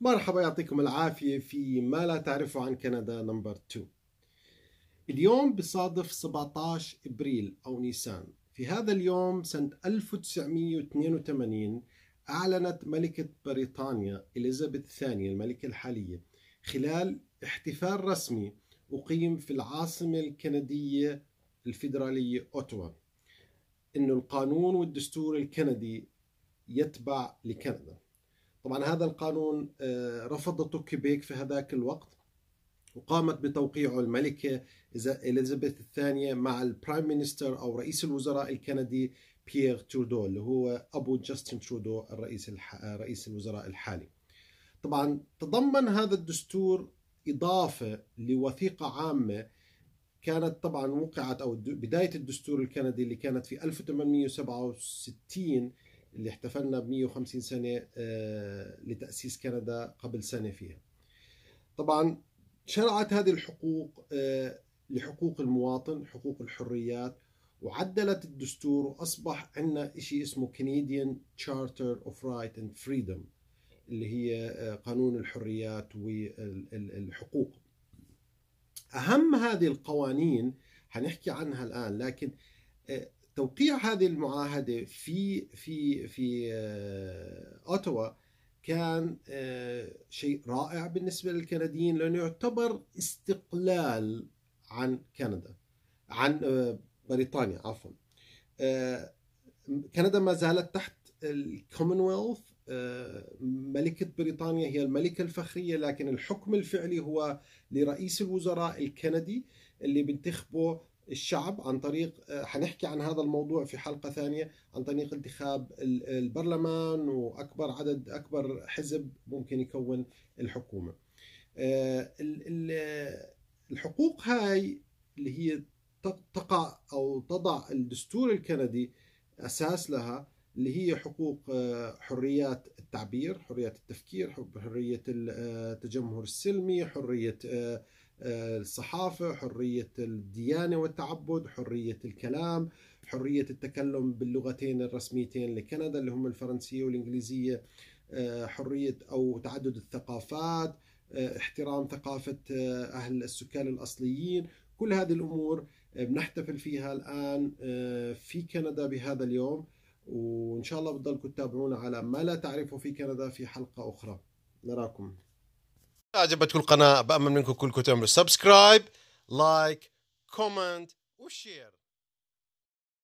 مرحبا يعطيكم العافية في ما لا تعرفه عن كندا نمبر 2 اليوم بصادف 17 إبريل أو نيسان في هذا اليوم سنة 1982 أعلنت ملكة بريطانيا إليزابيث الثانية الملكة الحالية خلال احتفال رسمي أقيم في العاصمة الكندية الفيدرالية أوتوا أن القانون والدستور الكندي يتبع لكندا طبعا هذا القانون آه، رفضته كيبيك في هذاك الوقت وقامت بتوقيعه الملكة إليزابيث الثانية مع البرايم مينستر أو رئيس الوزراء الكندي بيير ترودو اللي هو أبو جاستن ترودو الرئيس الح... رئيس الوزراء الحالي طبعا تضمن هذا الدستور إضافة لوثيقة عامة كانت طبعا وقعت أو بداية الدستور الكندي اللي كانت في 1867 اللي احتفلنا ب 150 سنة آه، لتأسيس كندا قبل سنة فيها طبعا شرعت هذه الحقوق آه، لحقوق المواطن حقوق الحريات وعدلت الدستور وأصبح عندنا شيء اسمه Canadian Charter of Right and Freedom اللي هي آه، قانون الحريات والحقوق أهم هذه القوانين هنحكي عنها الآن لكن توقيع هذه المعاهدة في في في آه، أوتوا كان آه، شيء رائع بالنسبة للكنديين لأنه يعتبر استقلال عن كندا عن آه، بريطانيا عفوا كندا ما زالت تحت الكومنولث ملكة بريطانيا هي الملكة الفخرية لكن الحكم الفعلي هو لرئيس الوزراء الكندي اللي بنتخبه الشعب عن طريق آه، حنحكي عن هذا الموضوع في حلقة ثانية عن طريق انتخاب البرلمان وأكبر عدد أكبر حزب ممكن يكون الحكومة آه، الحقوق هاي اللي هي تقع أو تضع الدستور الكندي أساس لها اللي هي حقوق آه، حريات التعبير حرية التفكير حرية التجمهر السلمي حرية الصحافة حرية الديانة والتعبد حرية الكلام حرية التكلم باللغتين الرسميتين لكندا اللي هم الفرنسية والإنجليزية آه، حرية أو تعدد الثقافات آه، احترام ثقافة آه، أهل السكان الأصليين كل هذه الأمور بنحتفل فيها الآن في كندا بهذا اليوم وإن شاء الله بتضلكم تتابعونا على ما لا تعرفه في كندا في حلقة أخرى نراكم عجبتكم القناه بامل منكم كلكم تعملوا سبسكرايب لايك كومنت وشير